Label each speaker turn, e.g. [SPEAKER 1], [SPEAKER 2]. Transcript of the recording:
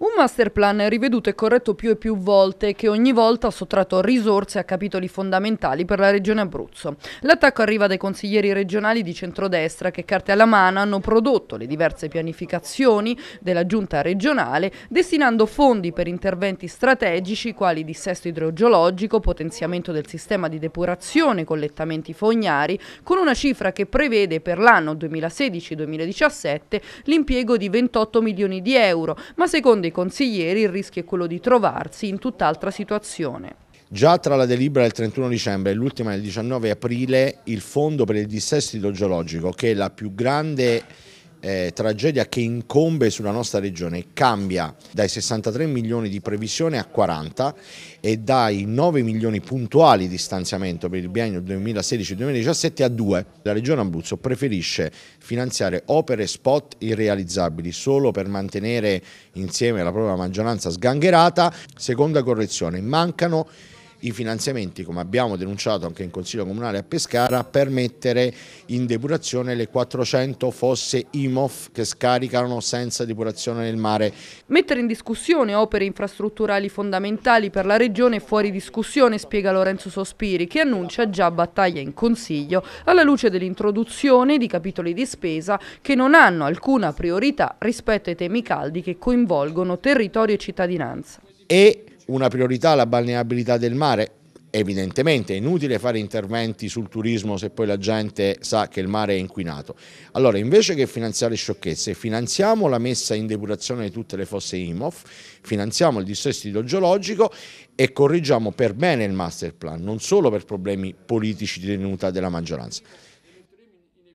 [SPEAKER 1] Un master plan riveduto e corretto più e più volte che ogni volta ha sottratto risorse a capitoli fondamentali per la regione Abruzzo. L'attacco arriva dai consiglieri regionali di centrodestra che carte alla mano hanno prodotto le diverse pianificazioni della giunta regionale destinando fondi per interventi strategici quali dissesto idrogeologico, potenziamento del sistema di depurazione, collettamenti fognari con una cifra che prevede per l'anno 2016-2017 l'impiego di 28 milioni di euro ma secondo dei consiglieri il rischio è quello di trovarsi in tutt'altra situazione.
[SPEAKER 2] Già tra la delibera del 31 dicembre e l'ultima del 19 aprile il Fondo per il dissesto Geologico, che è la più grande eh, tragedia che incombe sulla nostra regione cambia dai 63 milioni di previsione a 40 e dai 9 milioni puntuali di stanziamento per il biennio 2016-2017 a 2. La regione Abruzzo preferisce finanziare opere spot irrealizzabili solo per mantenere insieme la propria maggioranza sgangherata. Seconda correzione, mancano i finanziamenti, come abbiamo denunciato anche in Consiglio Comunale a Pescara, per mettere in depurazione le 400 fosse IMOF che scaricano senza depurazione nel mare.
[SPEAKER 1] Mettere in discussione opere infrastrutturali fondamentali per la regione è fuori discussione, spiega Lorenzo Sospiri, che annuncia già battaglia in Consiglio alla luce dell'introduzione di capitoli di spesa che non hanno alcuna priorità rispetto ai temi caldi che coinvolgono territorio e cittadinanza.
[SPEAKER 2] E una priorità la balneabilità del mare, evidentemente è inutile fare interventi sul turismo se poi la gente sa che il mare è inquinato. Allora invece che finanziare sciocchezze, finanziamo la messa in depurazione di tutte le fosse IMOF, finanziamo il dissesto idrogeologico e corrigiamo per bene il master plan, non solo per problemi politici di tenuta della maggioranza.